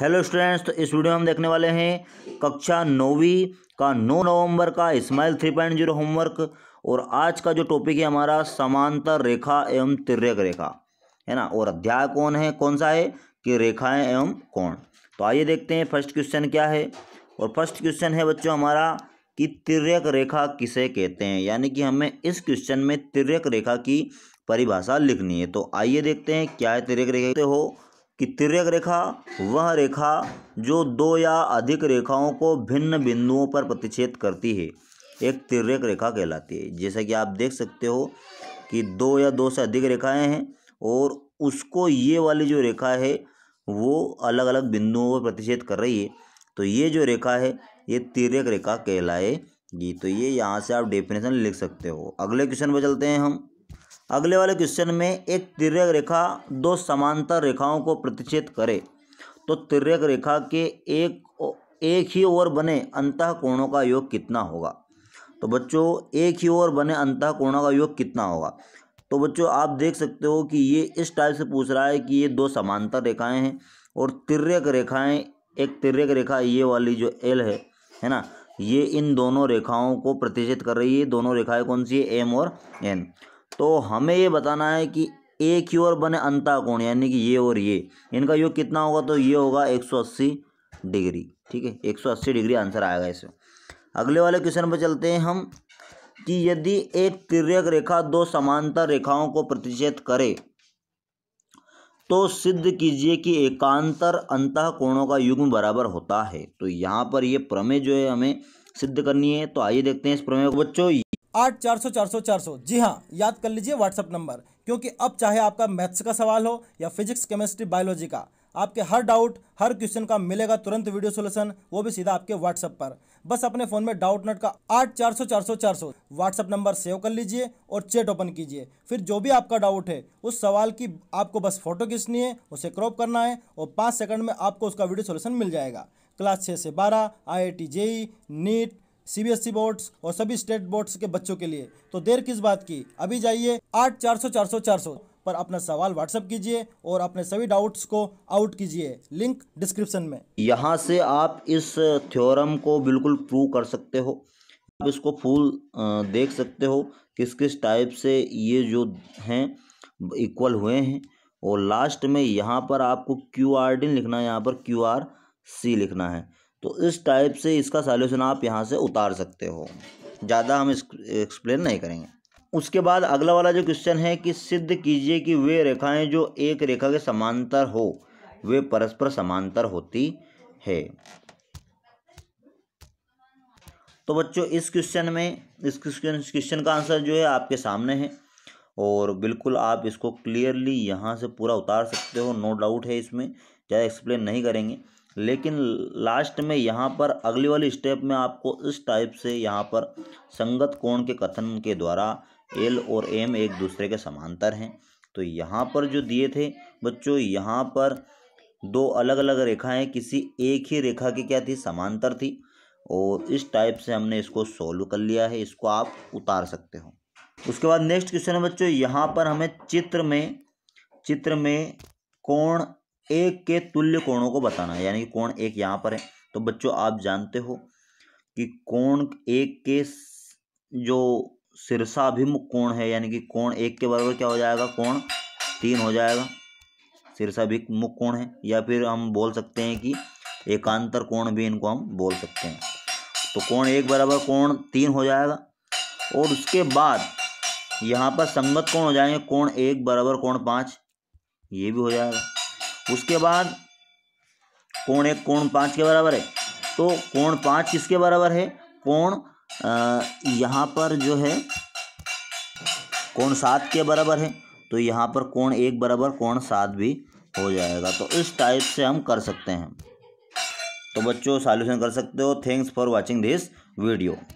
hello students तो इस video में हम देखने वाले हैं कक्षा नौवीं का 9 नवंबर का smile three point zero homework और आज का जो टॉपिक है हमारा समांतर रेखा एवं तिरक रेखा है ना और अध्याय कौन है कौन सा है कि रेखाएं एवं कौन तो आइए देखते हैं फर्स्ट क्वेश्चन क्या है और फर्स्ट क्वेश्चन है बच्चों हमारा कि तिरक रेखा किसे कहते हैं यानी कि हमें इस क्वेश्चन में तिरक रेखा की परिभाषा लिखनी है तो आइए देखते हैं क्या है तिरक रेखा हो कि तिरक रेखा वह रेखा जो दो या अधिक रेखाओं को भिन्न बिंदुओं पर प्रतिच्छेद करती है एक तिरक रेखा कहलाती है जैसा कि आप देख सकते हो कि दो या दो से अधिक रेखाएं हैं और उसको ये वाली जो रेखा है वो अलग अलग बिंदुओं पर प्रतिच्छेद कर रही है तो ये जो रेखा है ये तिरक रेखा कहलाएगी तो ये यहाँ से आप डेफिनेशन लिख सकते हो अगले क्वेश्चन पर चलते हैं हम अगले वाले क्वेश्चन में एक तिरक रेखा दो समांतर रेखाओं को प्रतिच्छेद करे तो तिर्यक रेखा के एक एक ही ओर बने अंतः कोणों का योग कितना होगा तो बच्चों एक ही ओर बने अंतः कोणों का योग कितना होगा तो बच्चों आप देख सकते हो कि ये इस टाइप से पूछ रहा है कि ये दो समांतर रेखाएं हैं और तिर्यक रेखाएं एक तिर्यक रेखा ये वाली जो एल है है ना ये इन दोनों रेखाओं को प्रतिष्ठित कर रही है दोनों रेखाएं कौन सी है एम और एन तो हमें ये बताना है कि ए की ओर बने कोण यानी कि ये और ये इनका योग कितना होगा तो ये होगा 180 डिग्री ठीक है 180 डिग्री आंसर आएगा इसमें अगले वाले क्वेश्चन पर चलते हैं हम कि यदि एक तिरक रेखा दो समांतर रेखाओं को प्रतिच्छेद करे तो सिद्ध कीजिए कि एकांतर अंतः कोणों का युग्म बराबर होता है तो यहाँ पर ये प्रमेय जो है हमें सिद्ध करनी है तो आइए देखते हैं इस प्रमेय को बच्चों आठ चार सौ चार सौ चार सौ जी हाँ याद कर लीजिए व्हाट्सअप नंबर क्योंकि अब चाहे आपका मैथ्स का सवाल हो या फिजिक्स केमिस्ट्री बायोलॉजी का आपके हर डाउट हर क्वेश्चन का मिलेगा तुरंत वीडियो सोल्यूशन वो भी सीधा आपके व्हाट्सअप पर बस अपने फ़ोन में डाउट नट का आठ चार सौ चार सौ चार सौ व्हाट्सअप नंबर सेव कर लीजिए और चैट ओपन कीजिए फिर जो भी आपका डाउट है उस सवाल की आपको बस फोटो खींचनी है उसे क्रॉप करना है और पाँच सेकंड में आपको उसका वीडियो सोल्यूशन मिल जाएगा क्लास छः से बारह I I T JEE NEET CBSE boards e और सभी स्टेट बोर्ड्स के बच्चों के लिए तो देर किस बात की अभी जाइए आठ चार सौ चार सौ चार सौ पर अपना सवाल व्हाट्सअप कीजिए और अपने सभी डाउट्स को आउट कीजिए लिंक डिस्क्रिप्शन में यहाँ से आप इस थ्योरम को बिल्कुल प्रूव कर सकते हो आप इसको फूल देख सकते हो किस किस टाइप से ये जो हैं इक्वल हुए हैं और लास्ट में यहाँ पर आपको क्यू आर डी लिखना है यहाँ पर क्यू आर सी लिखना है तो इस टाइप से इसका सॉल्यूशन आप यहाँ से उतार सकते हो ज़्यादा हम एक्सप्लेन नहीं करेंगे उसके बाद अगला वाला जो क्वेश्चन है कि सिद्ध कीजिए कि वे रेखाएं जो एक रेखा के समांतर हो वे परस्पर समांतर होती है तो बच्चों इस क्वेश्चन में इस क्वेश्चन का आंसर जो है आपके सामने है और बिल्कुल आप इसको क्लियरली यहाँ से पूरा उतार सकते हो नो डाउट है इसमें ज़्यादा एक्सप्लेन नहीं करेंगे लेकिन लास्ट में यहाँ पर अगली वाली स्टेप में आपको इस टाइप से यहाँ पर संगत कोण के कथन के द्वारा एल और एम एक दूसरे के समांतर हैं तो यहाँ पर जो दिए थे बच्चों यहाँ पर दो अलग अलग रेखाएं किसी एक ही रेखा की क्या थी समांतर थी और इस टाइप से हमने इसको सोल्व कर लिया है इसको आप उतार सकते हो उसके बाद नेक्स्ट क्वेश्चन है बच्चों यहाँ पर हमें चित्र में चित्र में कोण एक के तुल्य कोणों को बताना है यानी कि कोण एक यहाँ पर है तो बच्चों आप जानते हो कि कोण एक के जो शीर्षाभिमुख कोण है यानी कि कोण एक के बराबर क्या हो जाएगा कोण तीन हो जाएगा शीर्षाभिमुख कोण है या फिर हम बोल सकते हैं कि एकांतर कोण भी इनको हम बोल सकते हैं तो कोण एक बराबर कोण तीन हो जाएगा और उसके बाद यहाँ पर संगत कोण हो जाएंगे कोण एक बराबर कोण पाँच ये भी हो जाएगा उसके बाद कोण एक कोण पाँच के बराबर है तो कोण पाँच किसके बराबर है कोण यहाँ पर जो है कोण सात के बराबर है तो यहाँ पर कोण एक बराबर कोण सात भी हो जाएगा तो इस टाइप से हम कर सकते हैं तो बच्चों सॉल्यूशन कर सकते हो thanks for watching this video